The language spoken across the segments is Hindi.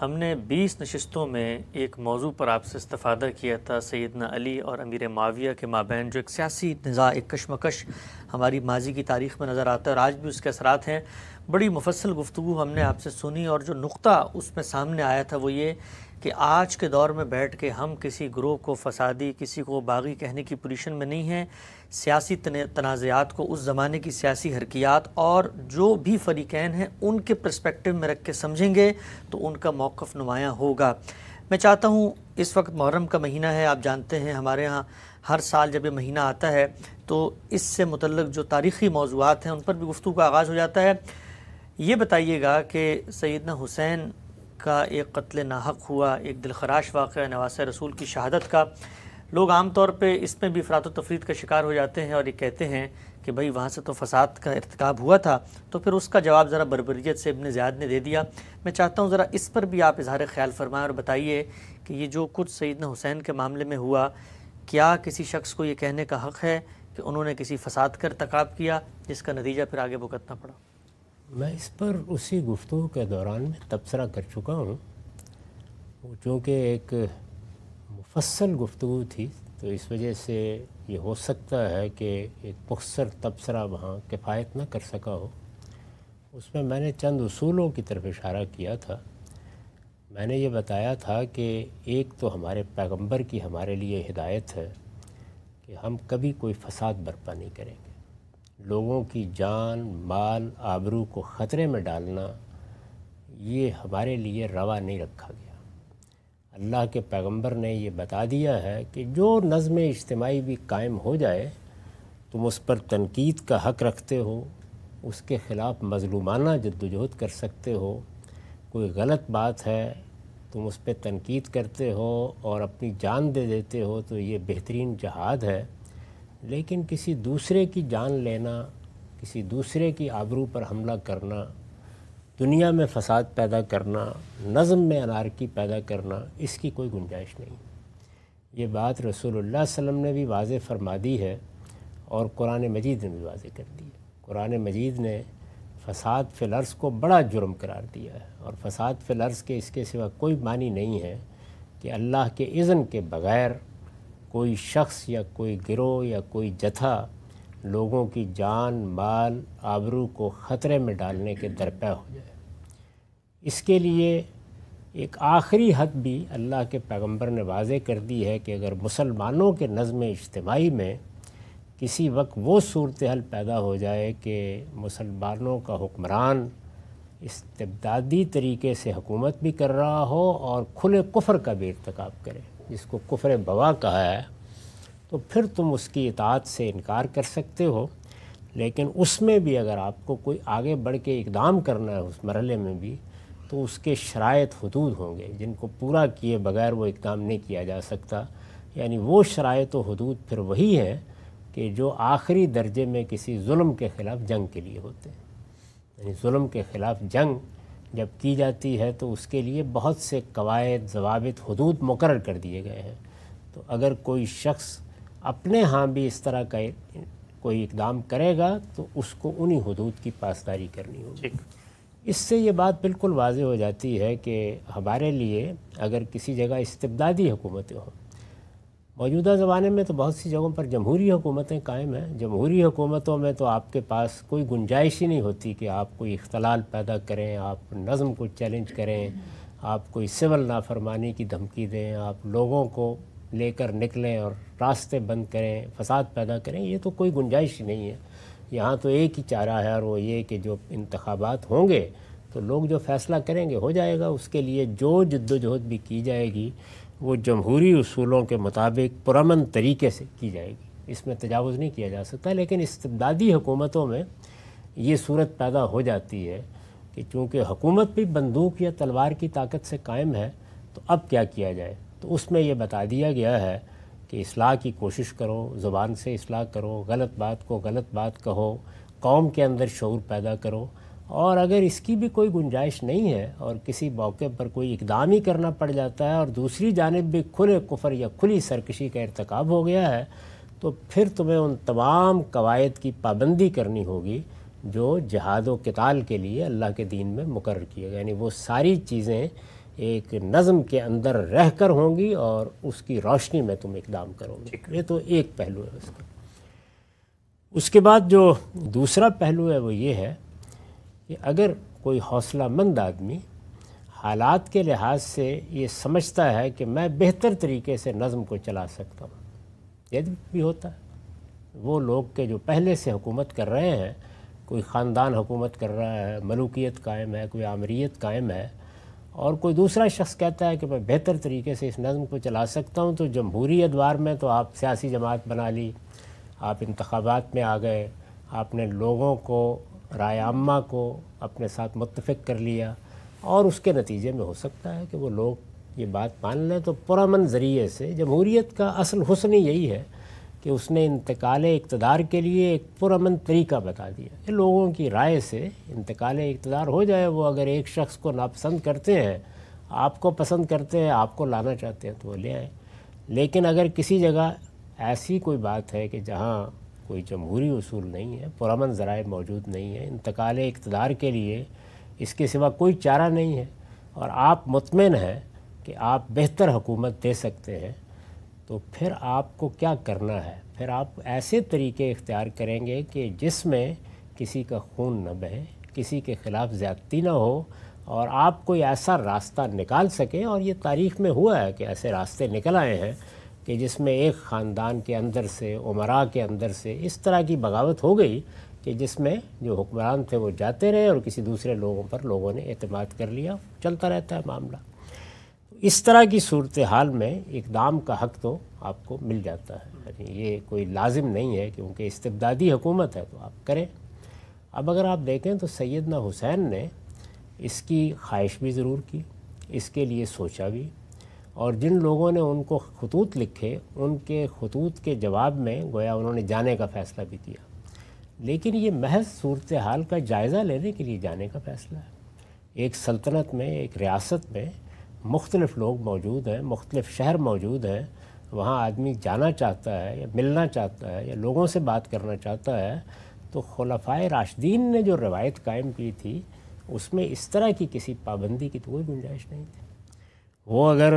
हमने 20 नशस्तों में एक मौजू पर आपसे इस्तादा किया था सैदना अली और अमीर माविया के माबेन जो एक सियासी नज़ा एक कशमकश हमारी माजी की तारीख़ में नज़र आता है और आज भी उसके असरात हैं बड़ी मुफसल गुफ्तु हमने आपसे सुनी और जो नुक्ता उसमें सामने आया था वो ये कि आज के दौर में बैठ के हम किसी ग्रोह को फसादी किसी को बागी कहने की पोजीशन में नहीं हैं सियासी तनाज़ात को उस ज़माने की सियासी हरकियात और जो भी फरीकैन हैं उनके प्रस्पेक्टिव में रख के समझेंगे तो उनका मौक़ नुमायाँ होगा मैं चाहता हूँ इस वक्त मुहर्रम का महीना है आप जानते हैं हमारे यहाँ हर साल जब ये महीना आता है तो इससे मुतलक जो तारीख़ी मौजूद हैं उन पर भी गुफ्तु का आगाज़ हो जाता है ये बताइएगा कि सैदना हुसैन का एक कत्ल नाहक हुआ एक दिलखराश वाक़ नवास रसूल की शहादत का लोग आम तौर पर इसमें भी अफरात तफरीत का शिकार हो जाते हैं और ये कहते हैं कि भाई वहाँ से तो फसाद का इरतकब हुआ था तो फिर उसका जवाब ज़रा बरबरीत से इबन ज़्याद ने दे दिया मैं चाहता हूँ ज़रा इस पर भी आप इजहार ख्याल फरमाएँ और बताइए कि ये जो कुछ सैदन हुसैन के मामले में हुआ क्या किसी शख्स को ये कहने का हक़ है कि उन्होंने किसी फसाद का इरतकब किया जिसका नतीजा फिर आगे भुगतना पड़ा मैं इस पर उसी गुफ्तु के दौरान में तबसरा कर चुका हूँ वो चूँकि एक मुफसल गुफ्तु थी तो इस वजह से ये हो सकता है कि एक मुखसर तबसरा वहाँ किफ़ायत ना कर सका हो उसमें मैंने चंद असूलों की तरफ इशारा किया था मैंने ये बताया था कि एक तो हमारे पैगंबर की हमारे लिए हिदायत है कि हम कभी कोई फसाद बर्पा नहीं करेंगे लोगों की जान माल आबरू को ख़तरे में डालना ये हमारे लिए रवा नहीं रखा गया अल्लाह के पैगंबर ने ये बता दिया है कि जो नज़म इज्तमाही भी कायम हो जाए तुम उस पर तनकीद का हक़ रखते हो उसके ख़िलाफ़ मजलूमाना जद्दोजहद कर सकते हो कोई गलत बात है तुम उस पर तनकीद करते हो और अपनी जान दे देते हो तो ये बेहतरीन जहाद है लेकिन किसी दूसरे की जान लेना किसी दूसरे की आबरू पर हमला करना दुनिया में फसाद पैदा करना नज़म में अनारकी पैदा करना इसकी कोई गुंजाइश नहीं ये बात रसूलुल्लाह वसम ने भी वाज फरमा दी है और कुरान मजीद ने भी वाज कर दी है कुरान मजीद ने फसाद फ़िलर्स को बड़ा जुर्म करार दिया है और फसाद फ़िलर्स के इसके सिवा कोई मानी नहीं है कि अल्लाह के इज़न के बग़ैर कोई शख्स या कोई गिरोह या कोई जथा लोगों की जान माल आबरू को ख़तरे में डालने के दरपे हो जाए इसके लिए एक आखिरी हद भी अल्लाह के पैगंबर ने वाज़ कर दी है कि अगर मुसलमानों के नज़म इज्तमी में किसी वक्त वो सूरत हल पैदा हो जाए कि मुसलमानों का हुक्मरान इस्तबदादी तरीके से हुकूमत भी कर रहा हो और खुले कुफर का भी इरतकब करे जिसको कुफर बवा कहा है तो फिर तुम उसकी इतात से इनकार कर सकते हो लेकिन उसमें भी अगर आपको कोई आगे बढ़ के इकदाम करना है उस मरहले में भी तो उसके शरात हदूद होंगे जिनको पूरा किए बगैर वो इकदाम नहीं किया जा सकता यानी वो शरात हदूद फिर वही हैं कि जो आखिरी दर्जे में किसी जुल्म के ख़िलाफ़ जंग के लिए होते हैं यानी जुल्म के ख़िलाफ़ जंग जब की जाती है तो उसके लिए बहुत से कवायद जवाबित हदूद मुकर कर दिए गए हैं तो अगर कोई शख्स अपने यहाँ भी इस तरह का कोई इकदाम करेगा तो उसको उन्हीं हदूद की पासदारी करनी होगी इससे ये बात बिल्कुल वाज हो जाती है कि हमारे लिए अगर किसी जगह इस्तबदादी हुकूमतें हों मौजूदा ज़माने में तो बहुत सी जगहों पर जमहूरी हुकूमतें कायम हैं जमहूरी हुकूमतों में तो आपके पास कोई गुंजाइश ही नहीं होती कि आप कोई इख्तलाल पैदा करें आप नज़म को चैलेंज करें आप कोई सिविल नाफरमानी की धमकी दें आप लोगों को लेकर निकलें और रास्ते बंद करें फसाद पैदा करें ये तो कोई गुंजाइश ही नहीं है यहाँ तो एक ही चारा है और वो ये कि जो इंतबात होंगे तो लोग जो फ़ैसला करेंगे हो जाएगा उसके लिए जो जद्दोजहद भी की जाएगी वो जमहूरी असूलों के मुताबिक पुरमन तरीके से की जाएगी इसमें तजावज़ नहीं किया जा सकता लेकिन इस्तबदादी हुकूमतों में ये सूरत पैदा हो जाती है कि चूँकि हुकूमत भी बंदूक या तलवार की ताकत से कायम है तो अब क्या किया जाए तो उसमें यह बता दिया गया है कि असलाह की कोशिश करो ज़ुबान से असलाह करो गलत बात को गलत बात कहो कौम के अंदर शौर पैदा करो और अगर इसकी भी कोई गुंजाइश नहीं है और किसी मौके पर कोई इकदाम ही करना पड़ जाता है और दूसरी जानब भी खुले कुफर या खुली सरकशी का इरतकब हो गया है तो फिर तुम्हें उन तमाम कवायद की पाबंदी करनी होगी जो जहाद व के लिए अल्लाह के दीन में मुकर किए यानी वो सारी चीज़ें एक नज़म के अंदर रह कर होंगी और उसकी रोशनी में तुम इकदाम करोगे ये तो एक पहलू है उसका उसके बाद जो दूसरा पहलू है वो ये है कि अगर कोई हौसला मंद आदमी हालात के लिहाज से ये समझता है कि मैं बेहतर तरीके से नज़म को चला सकता हूँ यदि भी होता है वो लोग के जो पहले से हुकूमत कर रहे हैं कोई ख़ानदान हुकूमत कर रहा है मलूकियत कायम है कोई आमरीत कायम है और कोई दूसरा शख्स कहता है कि मैं बेहतर तरीके से इस नज़म को चला सकता हूँ तो जमहूरी अदवार में तो आप सियासी जमात बना ली आप इंतबात में आ गए आपने लोगों को रायामा को अपने साथ मुतफ़ कर लिया और उसके नतीजे में हो सकता है कि वो लोग ये बात मान लें तो पुरान ज़रिए से जमहूरीत का असल हसन यही है कि उसने इंतकाल इकतदार के लिए एक पुरमन तरीका बता दिया कि लोगों की राय से इंतकाल इकतदार हो जाए वो अगर एक शख्स को नापसंद करते हैं आपको पसंद करते हैं आपको लाना चाहते हैं तो वो ले आए लेकिन अगर किसी जगह ऐसी कोई बात है कि जहाँ कोई जमहूरी असूल नहीं है पुरान ज़राए मौजूद नहीं है इंतकाल इकतदार के लिए इसके सिवा कोई चारा नहीं है और आप मुतमिन हैं कि आप बेहतर हुकूमत दे सकते हैं तो फिर आपको क्या करना है फिर आप ऐसे तरीके इख्तियार करेंगे कि जिसमें किसी का खून न बहे किसी के ख़िलाफ़ ज़्यादती ना हो और आप कोई ऐसा रास्ता निकाल सकें और ये तारीख़ में हुआ है कि ऐसे रास्ते निकल आए हैं कि जिसमें एक ख़ानदान के अंदर से उमरा के अंदर से इस तरह की बगावत हो गई कि जिसमें जो हुक्मरान थे वो जाते रहे और किसी दूसरे लोगों पर लोगों ने अतमाद कर लिया चलता रहता है मामला इस तरह की सूरत हाल में इकदाम का हक तो आपको मिल जाता है ये कोई लाजिम नहीं है क्योंकि इस्तदादी हुकूमत है तो आप करें अब अगर आप देखें तो सैदना हुसैन ने इसकी ख्वाहिश भी ज़रूर की इसके लिए सोचा भी और जिन लोगों ने उनको खतूत लिखे उनके खतूत के जवाब में गोया उन्होंने जाने का फ़ैसला भी किया लेकिन ये महज सूरत हाल का जायज़ा लेने के लिए जाने का फ़ैसला है एक सल्तनत में एक रियासत में मुख्तलफ़ लोग मौजूद हैं मुख्तलिफ़ शहर मौजूद हैं वहाँ आदमी जाना चाहता है या मिलना चाहता है या लोगों से बात करना चाहता है तो खलफाए राशदीन ने जो रवायत कायम की थी उसमें इस तरह की किसी पाबंदी की तो कोई गुंजाइश नहीं थी वो अगर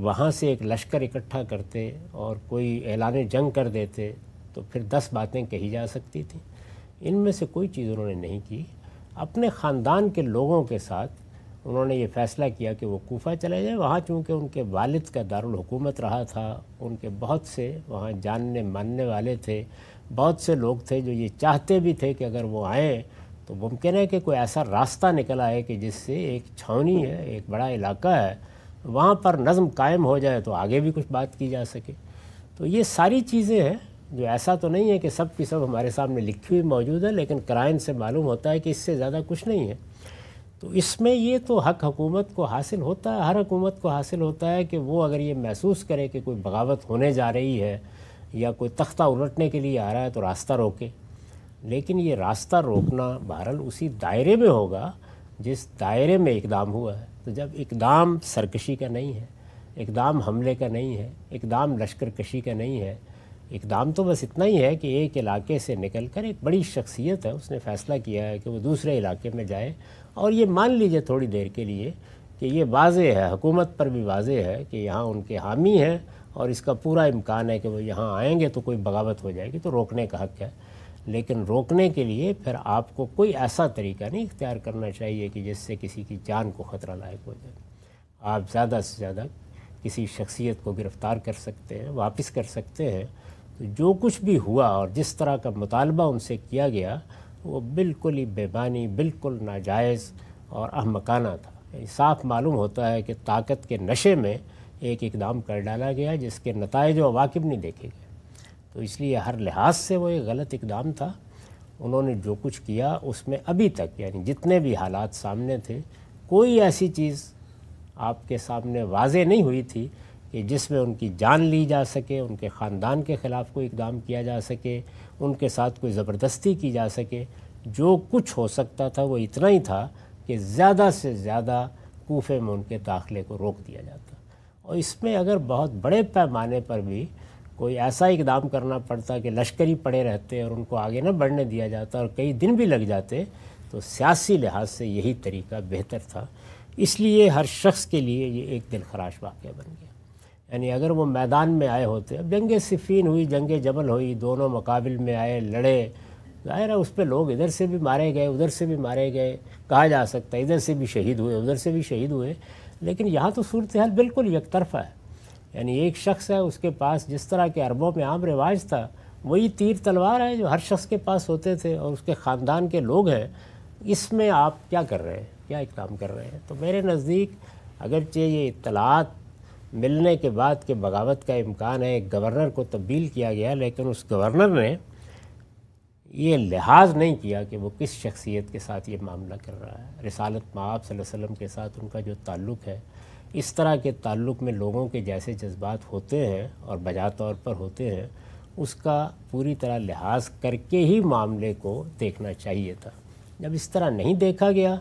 वहाँ से एक लश्कर इकट्ठा करते और कोई ऐलान जंग कर देते तो फिर दस बातें कही जा सकती थी इनमें से कोई चीज़ उन्होंने नहीं की अपने ख़ानदान के लोगों के साथ उन्होंने ये फ़ैसला किया कि वो कोफा चले जाए वहाँ चूँकि उनके वालिद का दारकूमत रहा था उनके बहुत से वहाँ जानने मानने वाले थे बहुत से लोग थे जो ये चाहते भी थे कि अगर वो आएँ तो मुमकिन है कि कोई ऐसा रास्ता निकल आए कि जिससे एक छावनी है एक बड़ा इलाका है वहाँ पर नज़म कायम हो जाए तो आगे भी कुछ बात की जा सके तो ये सारी चीज़ें हैं जो ऐसा तो नहीं है कि सब की सब हमारे सामने लिखी हुई मौजूद है लेकिन क्राइन से मालूम होता है कि इससे ज़्यादा कुछ नहीं है तो इसमें ये तो हक हकूमत को हासिल होता है हर हकूमत को हासिल होता है कि वो अगर ये महसूस करे कि कोई बगावत होने जा रही है या कोई तख्ता उलटने के लिए आ रहा है तो रास्ता रोके लेकिन ये रास्ता रोकना बहरहाल उसी दायरे में होगा जिस दायरे में इकदाम हुआ है तो जब इकदाम सरकशी का नहीं है इकदाम हमले का नहीं है इकदाम लश्कर कशी का नहीं है इकदाम तो बस इतना ही है कि एक इलाके से निकल कर एक बड़ी शख्सियत है उसने फ़ैसला किया है कि वो दूसरे इलाके में जाए और ये मान लीजिए थोड़ी देर के लिए कि ये वाज है हुकूमत पर भी वाज है कि यहाँ उनके हामी हैं और इसका पूरा इम्कान है कि वो यहाँ आएंगे तो कोई बगावत हो जाएगी तो रोकने का हक है लेकिन रोकने के लिए फिर आपको कोई ऐसा तरीका नहीं इख्तियार करना चाहिए कि जिससे किसी की जान को ख़तरा लायक हो जाए आप ज़्यादा से ज़्यादा किसी शख्सियत को गिरफ़्तार कर सकते हैं वापस कर सकते हैं तो जो कुछ भी हुआ और जिस तरह का मुतालबा उनसे किया गया वो बिल्कुल ही बेबानी बिल्कुल नाजायज़ और अहमकाना था साफ मालूम होता है कि ताकत के नशे में एक इकदाम कर डाला गया जिसके नतज वाकिब नहीं देखे गए तो इसलिए हर लिहाज से वो एक गलत इकदाम था उन्होंने जो कुछ किया उसमें अभी तक यानी जितने भी हालात सामने थे कोई ऐसी चीज़ आपके सामने वाज नहीं हुई थी कि जिसमें उनकी जान ली जा सके उनके ख़ानदान के ख़िलाफ़ कोई इकदाम किया जा सके उनके साथ कोई ज़बरदस्ती की जा सके जो कुछ हो सकता था वो इतना ही था कि ज़्यादा से ज़्यादा कोफे में उनके दाखिले को रोक दिया जाता और इसमें अगर बहुत बड़े पैमाने पर भी कोई ऐसा इकदाम करना पड़ता कि लश्करी पड़े रहते और उनको आगे ना बढ़ने दिया जाता और कई दिन भी लग जाते तो सियासी लिहाज से यही तरीका बेहतर था इसलिए हर शख्स के लिए ये एक दिल खराश वाक़ बन गया यानी अगर वो मैदान में आए होते अब जंग सिफीन हुई जंग जबल हुई दोनों मुकाबिल में आए लड़े ज़ाहिर है उस पर लोग इधर से भी मारे गए उधर से भी मारे गए कहा जा सकता है इधर से भी शहीद हुए उधर से भी शहीद हुए लेकिन यहाँ तो सूरत हाल बिल्कुल एक तरफा है यानी एक शख्स है उसके पास जिस तरह के अरबों में आम रिवाज था वही तीर तलवार है जो हर शख्स के पास होते थे और उसके ख़ानदान के लोग हैं इसमें आप क्या कर रहे हैं क्या इकदाम कर रहे हैं तो मेरे नज़दीक अगरचे ये इतलात मिलने के बाद के बगावत का इम्कान है एक गवर्नर को तब्दील किया गया लेकिन उस गवर्नर ने ये लिहाज नहीं किया कि वो किस शख्सियत के साथ ये मामला कर रहा है रिसालत माँ आप के साथ उनका जो ताल्लुक़ है इस तरह के ताल्लुक़ में लोगों के जैसे जज्बात होते हैं और बजा तौर पर होते हैं उसका पूरी तरह लिहाज करके ही मामले को देखना चाहिए था जब इस तरह नहीं देखा गया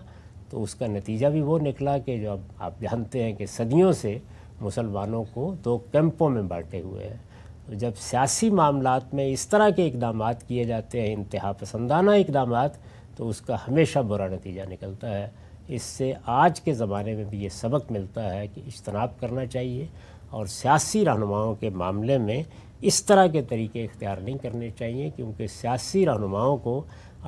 तो उसका नतीजा भी वो निकला कि जो अब आप जानते हैं कि सदियों से मुसलमानों को दो कैंपों में बांटे हुए हैं तो जब सियासी मामला में इस तरह के इकदाम किए जाते हैं इंतहा पसंदाना इकदाम तो उसका हमेशा बुरा नतीजा निकलता है इससे आज के ज़माने में भी ये सबक मिलता है कि इजतनाब करना चाहिए और सियासी रहनुमाओं के मामले में इस तरह के तरीके इख्तियार नहीं करने चाहिए क्योंकि सियासी रहनुमाओं को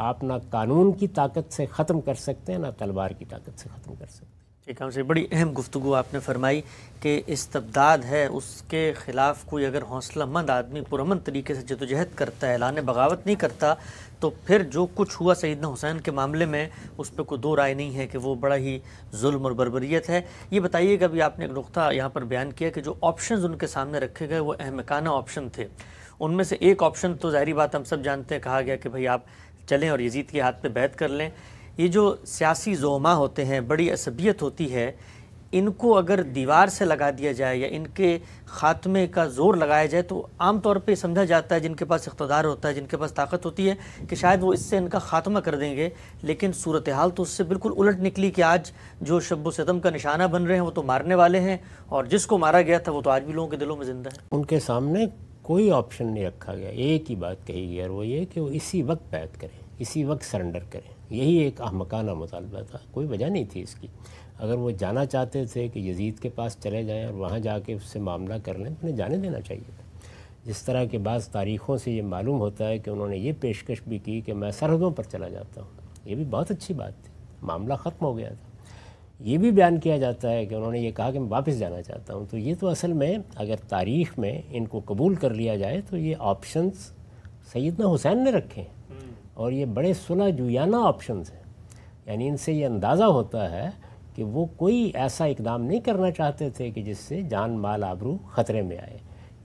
आप ना कानून की ताकत से ख़त्म कर सकते हैं ना तलवार की ताकत से ख़त्म कर सकते हैं ठीक है हमसे बड़ी अहम गुफ्तु आपने फरमाई कि इस्तबदाद है उसके ख़िलाफ़ कोई अगर हौसला मंद आदमी पुरमन तरीके से जदोजहद करता है ऐलान बगावत नहीं करता तो फिर जो कुछ हुआ सईदना हुसैन के मामले में उस पर कोई दो राय नहीं है कि वो बड़ा ही जुल्म और बरबरीत है ये बताइएगा भी आपने एक नुकता यहाँ पर बयान किया कि जो ऑप्शन उनके सामने रखे गए वो अहमकाना ऑप्शन थे उनमें से एक ऑप्शन तो ज़ाहरी बात हम सब जानते हैं कहा गया कि भाई आप चलें और यजीद के हाथ पे बैत कर लें ये जो सियासी जोमा होते हैं बड़ी असबियत होती है इनको अगर दीवार से लगा दिया जाए या इनके ख़ात्मे का जोर लगाया जाए तो आम तौर पे समझा जाता है जिनके पास इकतदार होता है जिनके पास ताकत होती है कि शायद वो इससे इनका ख़ात्मा कर देंगे लेकिन सूरत हाल तो उससे बिल्कुल उलट निकली कि आज जो शब सदम का निशाना बन रहे हैं वो तो मारने वाले हैं और जिसको मारा गया था वो तो आज भी लोगों के दिलों में ज़िंदा है उनके सामने कोई ऑप्शन नहीं रखा गया एक ही बात कही गई और वो ये कि वो इसी वक्त बैत करें इसी वक्त सरेंडर करें यही एक अहमकाना मुतालबा था कोई वजह नहीं थी इसकी अगर वो जाना चाहते थे कि यजीद के पास चले जाएँ और वहाँ जाके उससे मामला कर लें उन्हें जाने देना चाहिए था जिस तरह के बाद तारीख़ों से ये मालूम होता है कि उन्होंने ये पेशकश भी की कि मैं सरहदों पर चला जाता हूँ ये भी बहुत अच्छी बात थी मामला ख़त्म हो गया था ये भी बयान किया जाता है कि उन्होंने ये कहा कि मैं वापस जाना चाहता हूँ तो ये तो असल में अगर तारीख़ में इनको कबूल कर लिया जाए तो ये ऑप्शंस सैदना हुसैन ने रखे हैं हम्म। और ये बड़े सुलह जुयाना ऑप्शन हैं यानी इनसे ये अंदाज़ा होता है कि वो कोई ऐसा इकदाम नहीं करना चाहते थे कि जिससे जान माल आबरू ख़तरे में आए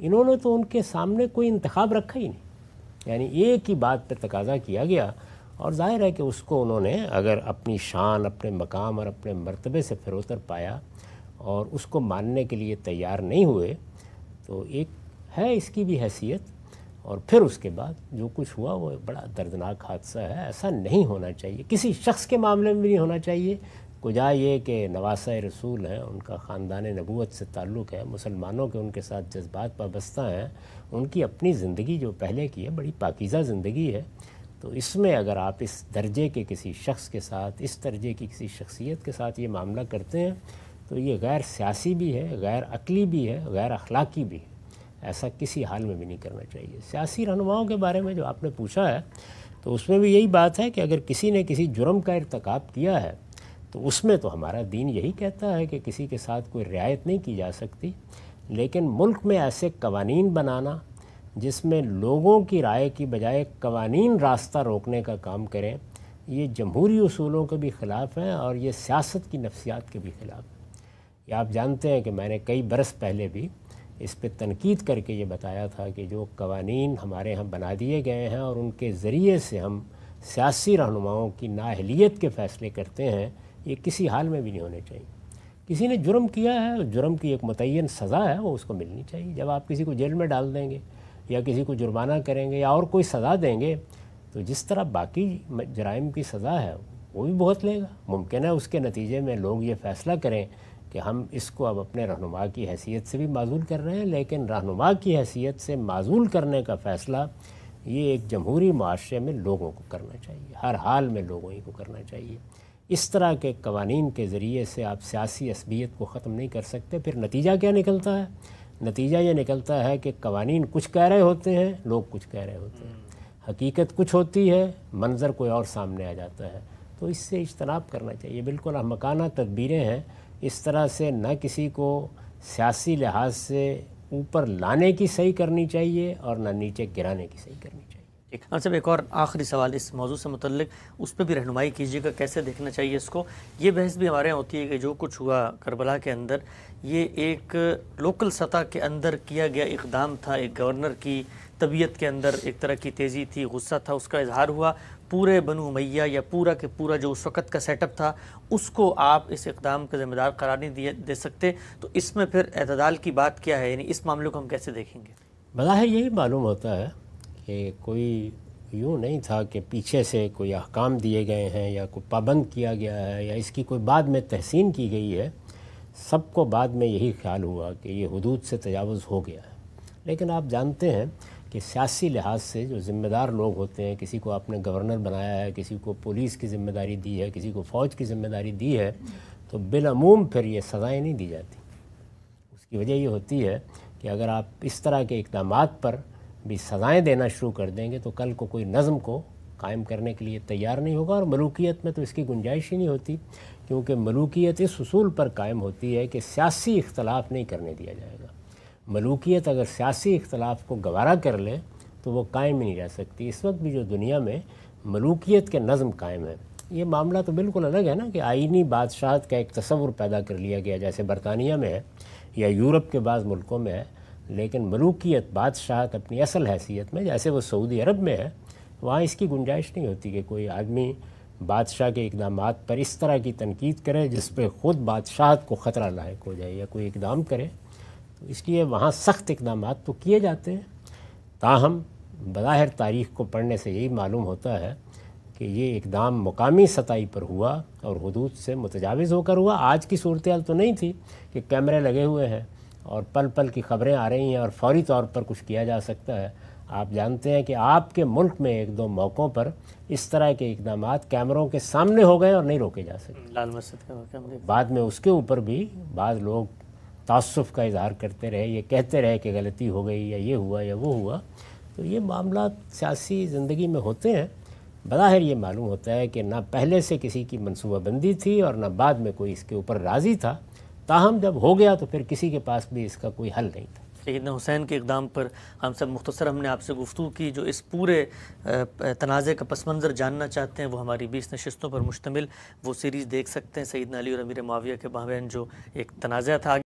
इन्होंने तो उनके सामने कोई इंतखब रखा ही नहीं यानी एक ही बात पर तकाजा किया गया और जाहिर है कि उसको उन्होंने अगर अपनी शान अपने मकाम और अपने मरतबे से उतर पाया और उसको मानने के लिए तैयार नहीं हुए तो एक है इसकी भी हैसियत और फिर उसके बाद जो कुछ हुआ वो बड़ा दर्दनाक हादसा है ऐसा नहीं होना चाहिए किसी शख्स के मामले में भी नहीं होना चाहिए कुजा ये कि नवासा रसूल हैं उनका ख़ानदान नबूत से ताल्लुक़ है मुसलमानों के उनके साथ जज्बात वाबस्ता हैं उनकी अपनी ज़िंदगी जो पहले की है बड़ी पाकिज़ा ज़िंदगी है तो इसमें अगर आप इस दर्जे के किसी शख्स के साथ इस दर्जे की किसी शख्सियत के साथ ये मामला करते हैं तो ये गैर सियासी भी है गैर अकली भी है गैर अखलाक़ी भी है ऐसा किसी हाल में भी नहीं करना चाहिए सियासी रहनुमाओं के बारे में जो आपने पूछा है तो उसमें भी यही बात है कि अगर किसी ने किसी जुर्म का इरतकब किया है तो उसमें तो हमारा दीन यही कहता है कि किसी के साथ कोई रियायत नहीं की जा सकती लेकिन मुल्क में ऐसे कवानीन बनाना जिसमें लोगों की राय की बजाय कवानीन रास्ता रोकने का काम करें ये जमहूरी असूलों के भी ख़िलाफ़ हैं और ये सियासत की नफसियात के भी ख़िलाफ़ हैं ये आप जानते हैं कि मैंने कई बरस पहले भी इस पर तनकीद करके ये बताया था कि जो कवानीन हमारे यहाँ बना दिए गए हैं और उनके ज़रिए से हम सियासी रहनुमाओं की नाहलीत के फ़ैसले करते हैं ये किसी हाल में भी नहीं होने चाहिए किसी ने जुर्म किया है जुर्म की एक मुतन सज़ा है वो उसको मिलनी चाहिए जब आप किसी को जेल में डाल देंगे या किसी को जुर्माना करेंगे या और कोई सज़ा देंगे तो जिस तरह बाकी जराइम की सज़ा है वो भी बहुत लेगा मुमकिन है उसके नतीजे में लोग ये फ़ैसला करें कि हम इसको अब अपने रहनुमा की हैसियत से भी माजूल कर रहे हैं लेकिन रहनुमा की हैसियत से माजूल करने का फ़ैसला ये एक जमहूरी माशरे में लोगों को करना चाहिए हर हाल में लोगों ही को करना चाहिए इस तरह के कवानीन के ज़रिए से आप सियासी असबियत को ख़त्म नहीं कर सकते फिर नतीजा क्या निकलता है नतीजा ये निकलता है कि कवानीन कुछ कह रहे होते हैं लोग कुछ कह रहे होते हैं हकीकत कुछ होती है मंज़र कोई और सामने आ जाता है तो इससे इजतनाब करना चाहिए बिल्कुल अहमकाना तदबीरें हैं इस तरह से न किसी को सियासी लिहाज से ऊपर लाने की सही करनी चाहिए और न नीचे गिराने की सही करनी चाहिए ठीक हम हाँ, सब एक और आखिरी सवाल इस मौजू से मतलब उस पर भी रहनुमाई कीजिएगा कैसे देखना चाहिए इसको ये बहस भी हमारे यहाँ होती है कि जो कुछ हुआ करबला के अंदर ये एक लोकल सतह के अंदर किया गया इकदाम था एक गवर्नर की तबीयत के अंदर एक तरह की तेज़ी थी गुस्सा था उसका इजहार हुआ पूरे बनु मैया या पूरा के पूरा जो उस वक़्त का सेटअप था उसको आप इस इकदाम का ज़िम्मेदार करार नहीं दिए दे सकते तो इसमें फिर अतदाल की बात क्या है यानी इस मामले को हम कैसे देखेंगे भला है यही मालूम होता है कि कोई यूँ नहीं था कि पीछे से कोई अहकाम दिए गए हैं या कोई पाबंद किया गया है या इसकी कोई बाद में तहसीन की गई है सबको बाद में यही ख्याल हुआ कि ये हदूद से तजावज़ हो गया है लेकिन आप जानते हैं कि सियासी लिहाज से जो ज़िम्मेदार लोग होते हैं किसी को आपने गवर्नर बनाया है किसी को पुलिस की ज़िम्मेदारी दी है किसी को फ़ौज की ज़िम्मेदारी दी है तो बिलमूम फिर ये सज़ाएँ नहीं दी जाती उसकी वजह ये होती है कि अगर आप इस तरह के इकदाम पर भी सज़ाएं देना शुरू कर देंगे तो कल को कोई नज़म को कायम करने के लिए तैयार नहीं होगा और मलूकियत में तो इसकी गुंजाइश ही नहीं होती क्योंकि मलूकियत इस असूल पर कायम होती है कि सियासी इख्तलाफ नहीं करने दिया जाएगा मलूकियत अगर सियासी इख्तलाफ को गवारा कर ले तो वो कायम ही नहीं रह सकती इस वक्त भी जो दुनिया में मलूकियत के नज़म कायम है ये मामला तो बिल्कुल अलग है ना कि आइनी बादशाहत का एक तस्वुर पैदा कर लिया गया जैसे बरतानिया में है या यूरोप के बाद मुल्कों में है लेकिन मलूकियत बादशाहत अपनी असल हैसियत में जैसे वो सऊदी अरब में है वहाँ इसकी गुंजाइश नहीं होती कि कोई आदमी बादशाह के इकदाम पर इस तरह की तनकीद करे जिस पर ख़ुद बादशाहत को ख़तरा लायक हो जाए या कोई इकदाम करे तो इसलिए वहाँ सख्त इकदाम तो किए जाते हैं ताहम बज़ाहिर तारीख़ को पढ़ने से यही मालूम होता है कि ये इकदाम मुकामी सताई पर हुआ और हदूद से मुतजावज़ होकर हुआ आज की सूरत तो नहीं थी कि कैमरे लगे हुए हैं और पल पल की खबरें आ रही हैं और फौरी तौर पर कुछ किया जा सकता है आप जानते हैं कि आपके मुल्क में एक दो मौक़ों पर इस तरह के इकदाम कैमरों के सामने हो गए और नहीं रोके जा सके लाल मस्जिद का बाद में उसके ऊपर भी बाद लोग तसफ़ का इजहार करते रहे ये कहते रहे कि गलती हो गई या ये हुआ या वो हुआ तो ये मामला सियासी ज़िंदगी में होते हैं बज़ाहिर ये मालूम होता है कि ना पहले से किसी की मनसूबाबंदी थी और ना बाद में कोई इसके ऊपर राज़ी था ताहम जब हो गया तो फिर किसी के पास भी इसका कोई हल नहीं था सैदना हुसैन के इकदाम पर हम सब मुख्तसर हमने आपसे गुफ्तु की जो इस पूरे तनाज़े का पस मंज़र जानना चाहते हैं वो हमारी बीस नशस्तों पर मुश्तमिल वो सीरीज़ देख सकते हैं सईद अली और अमीर माविया के माबेन जो एक तनाज़ा था